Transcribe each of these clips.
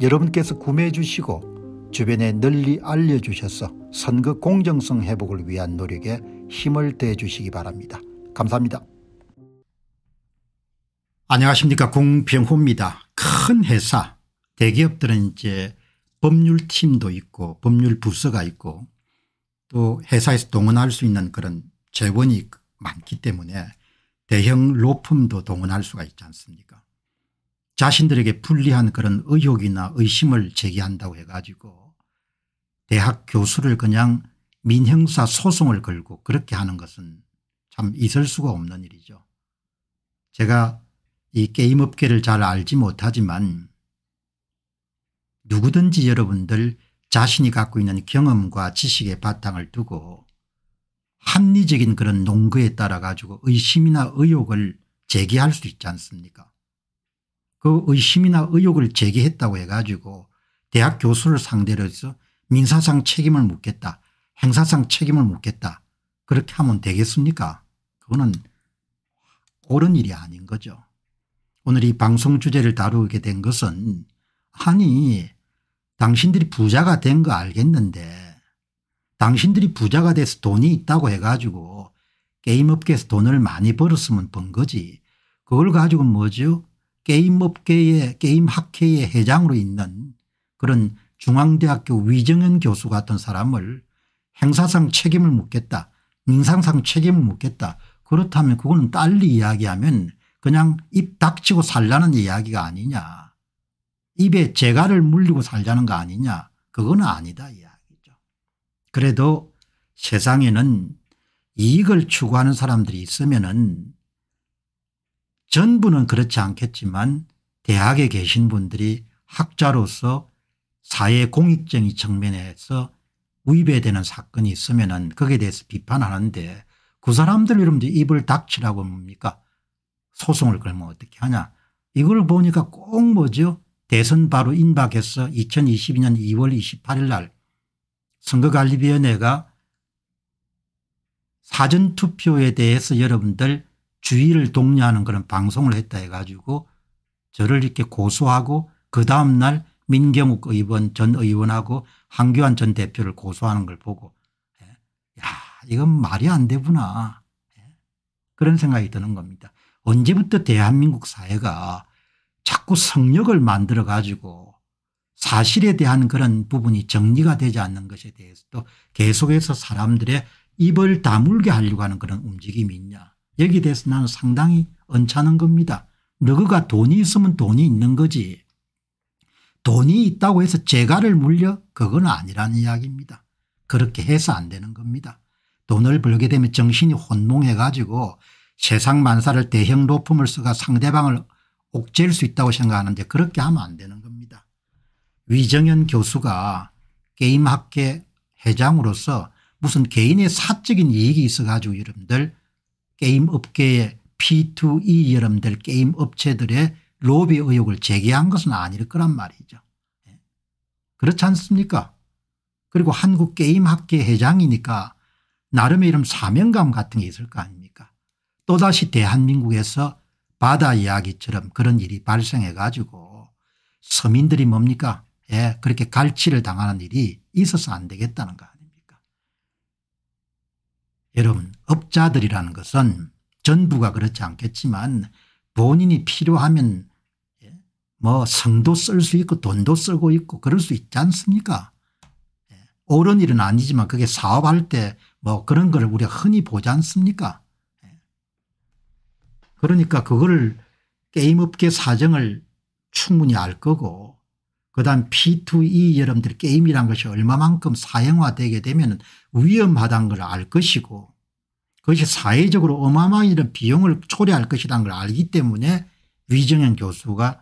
여러분께서 구매해 주시고 주변에 널리 알려주셔서 선거 공정성 회복을 위한 노력에 힘을 대해 주시기 바랍니다. 감사합니다. 안녕하십니까 공병호입니다. 큰 회사 대기업들은 이제 법률팀도 있고 법률부서가 있고 또 회사에서 동원할 수 있는 그런 재원이 많기 때문에 대형 로펌도 동원할 수가 있지 않습니까 자신들에게 불리한 그런 의혹이나 의심을 제기한다고 해가지고 대학 교수를 그냥 민형사 소송을 걸고 그렇게 하는 것은 참 있을 수가 없는 일이죠. 제가 이 게임업계를 잘 알지 못하지만 누구든지 여러분들 자신이 갖고 있는 경험과 지식의 바탕을 두고 합리적인 그런 농구에 따라 가지고 의심이나 의혹을 제기할 수 있지 않습니까 그 의심이나 의혹을 제기했다고 해가지고 대학 교수를 상대로 해서 민사상 책임을 묻겠다 행사상 책임을 묻겠다 그렇게 하면 되겠습니까 그거는 옳은 일이 아닌 거죠. 오늘 이 방송 주제를 다루게 된 것은 아니 당신들이 부자가 된 거 알겠는데 당신들이 부자가 돼서 돈이 있다고 해가지고 게임업계에서 돈을 많이 벌었으면 번 거지 그걸 가지고 뭐죠 게임업계의 게임학회의 회장으로 있는 그런 중앙대학교 위정현 교수 같은 사람을 행사상 책임을 묻겠다 민상상 책임을 묻겠다 그렇다면 그거는 딸리 이야기하면 그냥 입 닥치고 살라는 이야기가 아니냐 입에 재갈을 물리고 살자는 거 아니냐 그건 아니다 이야기죠. 그래도 세상에는 이익을 추구하는 사람들이 있으면 은 전부는 그렇지 않겠지만 대학에 계신 분들이 학자로서 사회 공익적인 측면에서 위배되는 사건이 있으면 은 거기에 대해서 비판하는데 그 사람들 이름도 입을 닥치라고 뭡니까 소송을 걸면 어떻게 하냐 이걸 보니까 꼭 뭐죠 대선 바로 임박해서 2022년 2월 28일 날 선거관리위원회가 사전투표에 대해서 여러분들 주의를 독려하는 그런 방송을 했다 해가지고 저를 이렇게 고소하고 그 다음 날 민경욱 의원 전 의원하고 한교안 전 대표를 고소하는 걸 보고 예, 야 이건 말이 안 되구나 예, 그런 생각이 드는 겁니다. 언제부터 대한민국 사회가 자꾸 성역을 만들어 가지고 사실에 대한 그런 부분이 정리가 되지 않는 것에 대해서도 계속해서 사람들의 입을 다물게 하려고 하는 그런 움직임이 있냐 여기에 대해서 나는 상당히 언짢은 겁니다. 너그가 돈이 있으면 돈이 있는 거지. 돈이 있다고 해서 재가를 물려 그건 아니라는 이야기입니다. 그렇게 해서 안 되는 겁니다. 돈을 벌게 되면 정신이 혼몽해 가지고 세상 만사를 대형 로펌을써가 상대방을 옥죄일 수 있다고 생각하는데 그렇게 하면 안 되는 겁니다. 위정현 교수가 게임학계 회장으로서 무슨 개인의 사적인 이익이 있어 가지고 여러분들 게임 업계의 P2E 여러분들 게임 업체들의 로비 의혹을 제기한 것은 아닐 거란 말이죠. 예. 그렇지 않습니까? 그리고 한국게임학회 회장이니까 나름의 이런 사명감 같은 게 있을 거 아닙니까? 또다시 대한민국에서 바다 이야기처럼 그런 일이 발생해 가지고 서민들이 뭡니까? 예, 그렇게 갈취를 당하는 일이 있어서 안 되겠다는 거 아닙니까? 여러분 업자들이라는 것은 전부가 그렇지 않겠지만 본인이 필요하면 예, 뭐 성도 쓸 수 있고 돈도 쓰고 있고 그럴 수 있지 않습니까 예, 옳은 일은 아니지만 그게 사업할 때 뭐 그런 걸 우리가 흔히 보지 않습니까 예. 그러니까 그걸 게임업계 사정을 충분히 알 거고 그다음 P2E 여러분들 게임이란 것이 얼마만큼 사형화되게 되면 위험하다는 걸 알 것이고 그것이 사회적으로 어마어마한 비용을 초래할 것이라는 걸 알기 때문에 위정현 교수가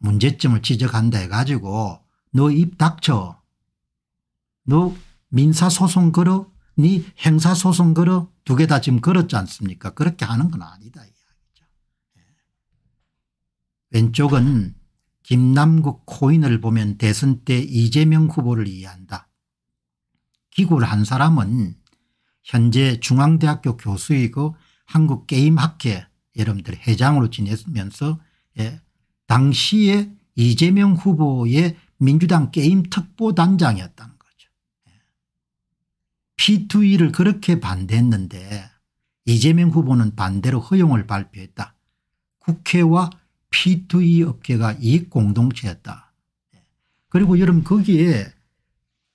문제점을 지적한다 해가지고 너 입 닥쳐 너 민사소송 걸어 니 행사소송 걸어 두 개 다 지금 걸었지 않습니까 그렇게 하는 건 아니다 이야기죠. 예. 왼쪽은 김남국 코인을 보면 대선 때 이재명 후보를 이해한다. 기구를 한 사람은 현재 중앙대학교 교수이고 한국게임학회 여러분들 회장으로 지내면서 예, 당시에 이재명 후보의 민주당 게임 특보단장이었다는 거죠. 예. P2E를 그렇게 반대했는데 이재명 후보는 반대로 허용을 발표했다. 국회와 P2E 업계가 이익 공동체였다. 그리고 여러분 거기에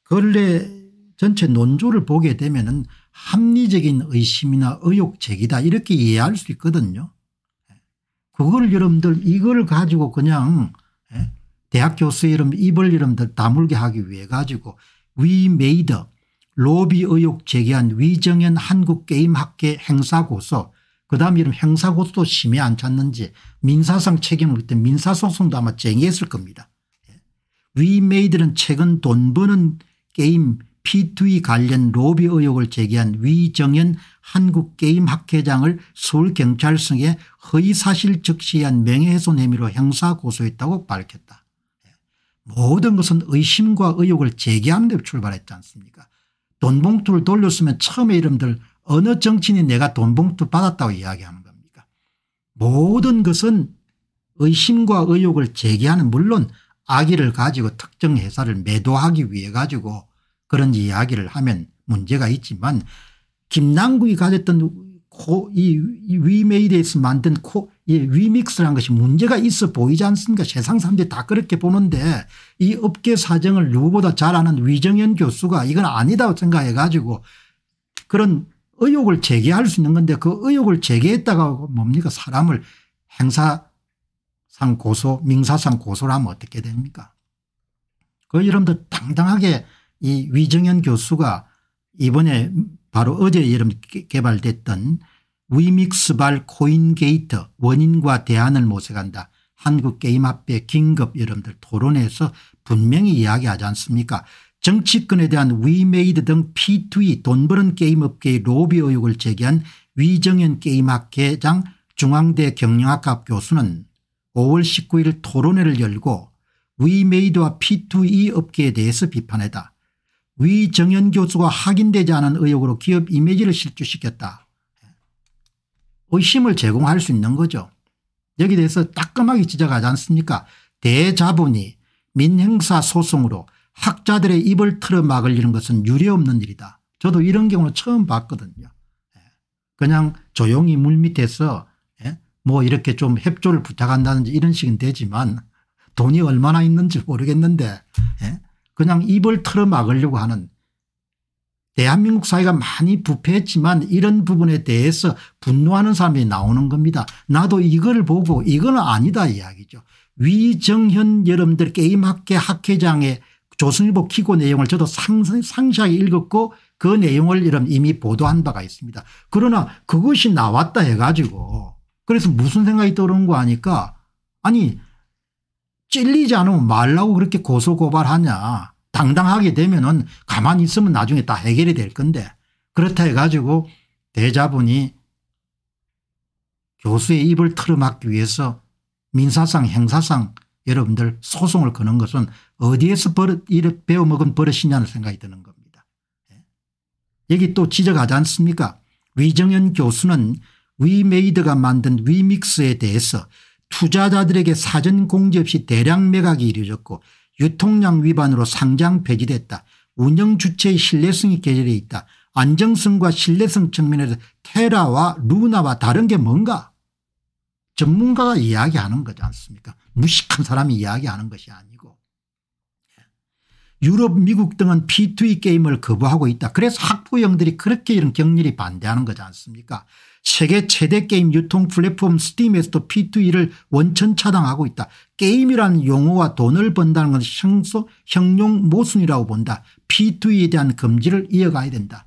근래 전체 논조를 보게 되면 은 합리적인 의심이나 의혹 제기다 이렇게 이해할 수 있거든요. 그걸 여러분들 이걸 가지고 그냥 예, 대학 교수 이름 입을 이름들 다물게 하기 위해 가지고 위메이드 로비 의혹 제기한 위정현 한국게임학회 행사고소 그다음 이런 행사고소도 심히 안 찾는지 민사상 책임을 그때 민사소송도 아마 쟁의했을 겁니다. 위메이들은 예. 최근 돈 버는 게임 P2E 관련 로비 의혹을 제기한 위정현 한국게임학회장을 서울경찰서에 허위사실 적시한 명예훼손 혐의로 형사고소했다고 밝혔다. 예. 모든 것은 의심과 의혹을 제기하는 데 출발했지 않습니까 돈 봉투를 돌렸으면 처음에 이름들 어느 정치인이 내가 돈 봉투 받았다고 이야기하는 겁니까 모든 것은 의심과 의혹을 제기하는 물론 악의를 가지고 특정 회사를 매도하기 위해 가지고 그런 이야기를 하면 문제가 있지만 김남국이 가졌던 코, 이, 이위메이에서 만든 코, 이 위믹스라는 것이 문제가 있어 보이지 않습니까 세상 사람들이 다 그렇게 보는데 이 업계 사정을 누구보다 잘 아는 위정현 교수가 이건 아니다 생각해 가지고 그런 의혹을 제기할 수 있는 건데 그 의혹을 제기했다가 뭡니까 사람을 행사상 고소 민사상 고소를 하면 어떻게 됩니까 그 여러분들 당당하게 이 위정현 교수가 이번에 바로 어제 여러분 개발됐던 위믹스발 코인게이트 원인과 대안을 모색한다 한국게임합회 긴급 여러분들 토론에서 분명히 이야기하지 않습니까 정치권에 대한 위메이드 등 P2E 돈 버는 게임업계의 로비 의혹을 제기한 위정현 게임학회장 중앙대 경영학과 교수는 5월 19일 토론회를 열고 위메이드와 P2E 업계에 대해서 비판했다. 위정현 교수가 확인되지 않은 의혹으로 기업 이미지를 실추시켰다. 의심을 제공할 수 있는 거죠. 여기 대해서 따끔하게 지적하지 않습니까 대자본이 민행사 소송으로 학자들의 입을 틀어 막으려는 것은 유례없는 일이다. 저도 이런 경우는 처음 봤거든요. 예. 그냥 조용히 물 밑에서 예, 뭐 이렇게 좀 협조를 부탁한다든지 이런 식은 되지만 돈이 얼마나 있는지 모르겠는데 예, 그냥 입을 틀어 막으려고 하는 대한민국 사회가 많이 부패했지만 이런 부분에 대해서 분노하는 사람이 나오는 겁니다. 나도 이걸 보고 이건 아니다 이야기죠. 위정현 여러분들 게임학계 학회장의 조선일보 기고 내용을 저도 상세하게 읽었고 그 내용을 이런 이미 보도한 바가 있습니다. 그러나 그것이 나왔다 해가지고 그래서 무슨 생각이 떠오르는 거 아니까 아니 찔리지 않으면 말라고 그렇게 고소고발하냐 당당하게 되면은 가만히 있으면 나중에 다 해결이 될 건데 그렇다 해가지고 대자분이 교수의 입을 틀어막기 위해서 민사상 행사상 여러분들 소송을 거는 것은 어디에서 버릇, 배워먹은 버릇이냐는 생각이 드는 겁니다. 예? 여기 또 지적하지 않습니까 위정현 교수는 위메이드가 만든 위믹스에 대해서 투자자들에게 사전 공지 없이 대량 매각이 이루어졌고 유통량 위반으로 상장 폐지됐다. 운영 주체의 신뢰성이 계절에 있다. 안정성과 신뢰성 측면에서 테라와 루나와 다른 게 뭔가 전문가가 이야기하는 거지 않습니까 무식한 사람이 이야기하는 것이 아니고 유럽 미국 등은 P2E 게임을 거부하고 있다. 그래서 학부형들이 그렇게 이런 격렬히 반대하는 거지 않습니까 세계 최대 게임 유통 플랫폼 스팀에서도 P2E를 원천 차단하고 있다. 게임이란 용어와 돈을 번다는 건 형소, 형용 모순이라고 본다. P2E에 대한 금지를 이어가야 된다.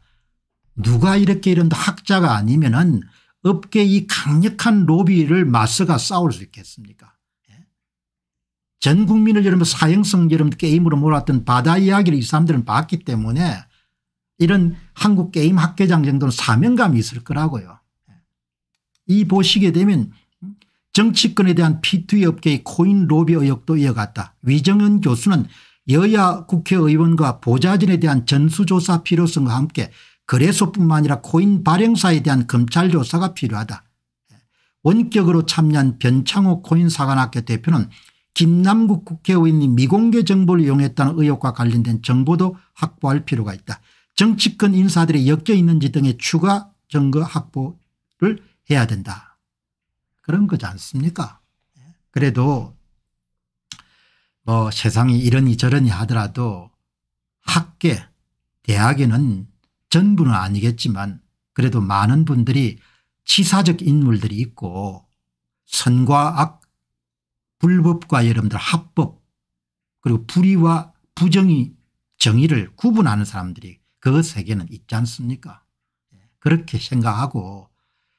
누가 이렇게 이런 학자가 아니면 은 업계 의 강력한 로비를 맞서가 싸울 수 있겠습니까 예? 전 국민을 여러분 사형성 여러분 게임으로 몰았던 바다 이야기를 이 사람들은 봤기 때문에 이런 한국 게임 학계장 정도는 사명감이 있을 거라고요. 예? 이 보시게 되면 정치권에 대한 P2 업계의 코인 로비 의혹도 이어갔다. 위정현 교수는 여야 국회의원과 보좌진에 대한 전수조사 필요성과 함께 거래소뿐만 아니라 코인 발행사에 대한 검찰 조사가 필요하다. 원격으로 참여한 변창호 코인사관학교 대표는 김남국 국회의원이 미공개 정보를 이용했다는 의혹과 관련된 정보도 확보할 필요가 있다. 정치권 인사들이 엮여 있는지 등의 추가 증거 확보를 해야 된다. 그런 거지 않습니까 그래도 뭐 세상이 이러니 저러니 하더라도 학계 대학에는 전부는 아니겠지만 그래도 많은 분들이 치사적 인물들이 있고 선과 악 불법과 여러분들 합법 그리고 불의와 부정이 정의를 구분하는 사람들이 그 세계는 있지 않습니까 예, 그렇게 생각하고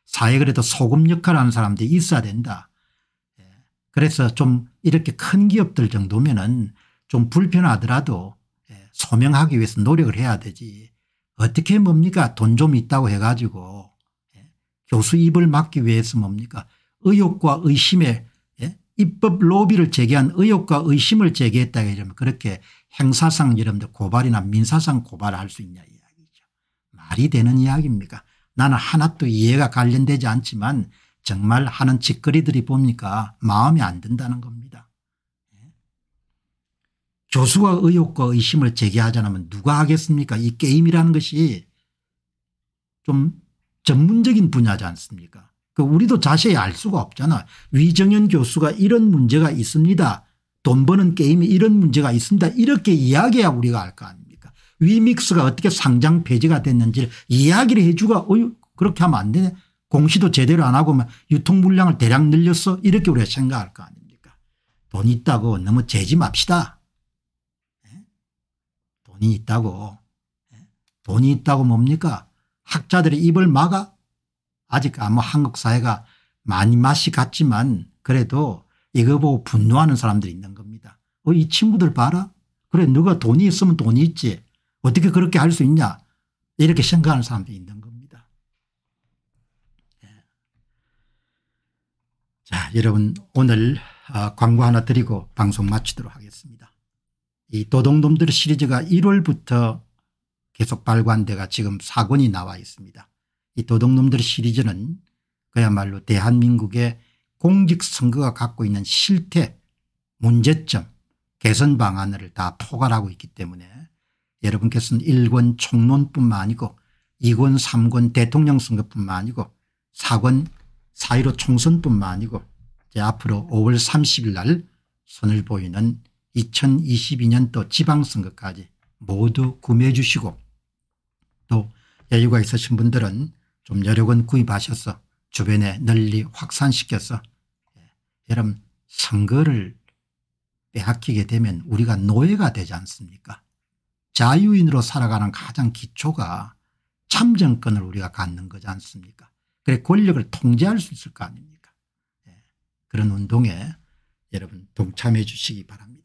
사회 그래도 소금 역할을 하는 사람들이 있어야 된다. 예, 그래서 좀 이렇게 큰 기업들 정도면 은좀 불편하더라도 예, 소명하기 위해서 노력을 해야 되지 어떻게 뭡니까 돈 좀 있다고 해가지고 예? 교수 입을 막기 위해서 뭡니까 의혹과 의심에 예? 입법 로비를 제기한 의혹과 의심을 제기했다 이러면 그렇게 행사상 여러분들 고발이나 민사상 고발할 수 있냐 이야기죠. 말이 되는 이야기입니까 나는 하나도 이해가 관련되지 않지만 정말 하는 짓거리들이 봅니까 마음이 안 든다는 겁니다. 교수가 의혹과 의심을 제기하지 않면 누가 하겠습니까 이 게임이라는 것이 좀 전문적인 분야지 않습니까 그 우리도 자세히 알 수가 없잖아. 위정현 교수가 이런 문제가 있습니다. 돈 버는 게임이 이런 문제가 있습니다. 이렇게 이야기해야 우리가 알 거 아닙니까 위믹스가 어떻게 상장 폐지가 됐는지를 이야기를 해주가 어유 그렇게 하면 안 되네. 공시도 제대로 안 하고 유통 물량을 대량 늘렸어 이렇게 우리가 생각할 거 아닙니까 돈 있다고 너무 재지 맙시다. 돈이 있다고 예? 돈이 있다고 뭡니까 학자들의 입을 막아 아직 아마 한국 사회가 많이 맛이 같지만 그래도 이거 보고 분노하는 사람들이 있는 겁니다. 어, 이 친구들 봐라. 그래 누가 돈이 있으면 돈이 있지 어떻게 그렇게 할 수 있냐 이렇게 생각하는 사람들이 있는 겁니다. 예. 자 여러분 오늘 아, 광고 하나 드리고 방송 마치도록 하겠습니다. 이 도둑놈들 시리즈가 1월부터 계속 발간돼가 지금 4권이 나와 있습니다. 이 도둑놈들 시리즈는 그야말로 대한민국의 공직선거가 갖고 있는 실태 문제점 개선 방안을 다 포괄하고 있기 때문에 여러분께서는 1권 총론뿐만 아니고 2권 3권 대통령 선거뿐만 아니고 4권 4.15 총선뿐만 아니고 이제 앞으로 5월 30일 날 선을 보이는 2022년도 지방선거까지 모두 구매해 주시고 또 여유가 있으신 분들은 좀여력은 구입하셔서 주변에 널리 확산시켜서 예, 여러분 선거를 빼앗기게 되면 우리가 노예가 되지 않습니까 자유인으로 살아가는 가장 기초가 참정권을 우리가 갖는 거지 않습니까 그래 권력을 통제할 수 있을 거 아닙니까 예, 그런 운동에 여러분 동참해 주시기 바랍니다.